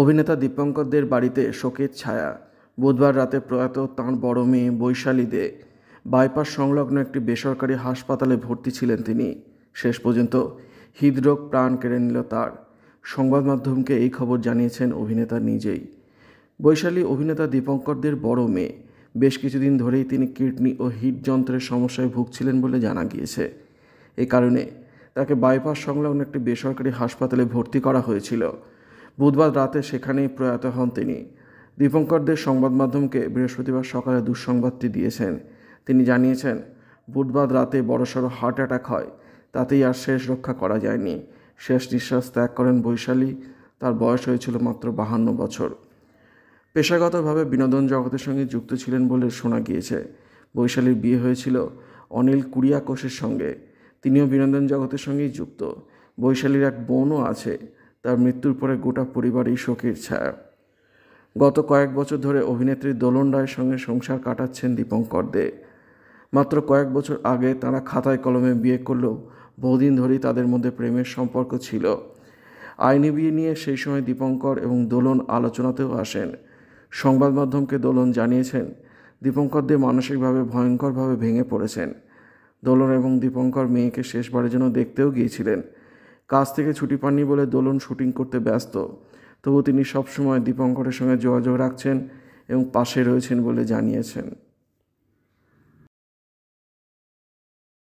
অভিনেতা দীপঙ্করদের বাড়িতে শোকের ছায়া বুধবার রাতে প্রয়াত তাঁর বড় মেয়ে বৈশালী দে বাইপাস সংলগ্ন একটি বেসরকারি হাসপাতালে ভর্তি ছিলেন তিনি শেষ পর্যন্ত হৃদরোগ প্রাণ কেড়ে নিল তার সংবাদ মাধ্যমকে এই খবর জানিয়েছেন অভিনেতা নিজেই বৈশালী অভিনেতা দীপঙ্করদের বড় মেয়ে বেশ কিছুদিন ধরেই তিনি কিডনি ও হৃদযন্ত্রের সমস্যায় ভুগছিলেন বলে জানা গিয়েছে এ কারণে তাকে বাইপাস সংলগ্ন একটি বেসরকারি হাসপাতালে ভর্তি করা হয়েছিল বুধবার রাতে সেখানেই প্রয়াত হন তিনি দীপঙ্করদের সংবাদ মাধ্যমকে বৃহস্পতিবার সকালে দুঃসংবাদটি দিয়েছেন তিনি জানিয়েছেন বুধবার রাতে বড়সড় হার্ট অ্যাটাক হয় তাতেই আর শেষ রক্ষা করা যায়নি শেষ নিঃশ্বাস ত্যাগ করেন বৈশালী তার বয়স হয়েছিল মাত্র বাহান্ন বছর পেশাগতভাবে বিনোদন জগতের সঙ্গে যুক্ত ছিলেন বলে শোনা গিয়েছে বৈশালীর বিয়ে হয়েছিল অনিল কুড়িয়াকোষের সঙ্গে তিনিও বিনোদন জগতের সঙ্গেই যুক্ত বৈশালীর এক বোনও আছে তার মৃত্যুর পরে গোটা পরিবারই শোকের ছায়া গত কয়েক বছর ধরে অভিনেত্রী দোলন রায়ের সঙ্গে সংসার কাটাচ্ছেন দীপঙ্কর দে মাত্র কয়েক বছর আগে তারা খাতায় কলমে বিয়ে করলেও বহুদিন ধরেই তাদের মধ্যে প্রেমের সম্পর্ক ছিল আইনি বিয়ে নিয়ে সেই সময় দীপঙ্কর এবং দোলন আলোচনাতেও আসেন সংবাদ মাধ্যমকে দোলন জানিয়েছেন দীপঙ্কর দে মানসিকভাবে ভয়ঙ্করভাবে ভেঙে পড়েছেন দোলন এবং দীপঙ্কর মেয়েকে শেষবারের জন্য দেখতেও গিয়েছিলেন কাজ থেকে ছুটি পাননি বলে দোলন শুটিং করতে ব্যস্ত তবু তিনি সবসময় দীপঙ্করের সঙ্গে যোগাযোগ রাখছেন এবং পাশে রয়েছেন বলে জানিয়েছেন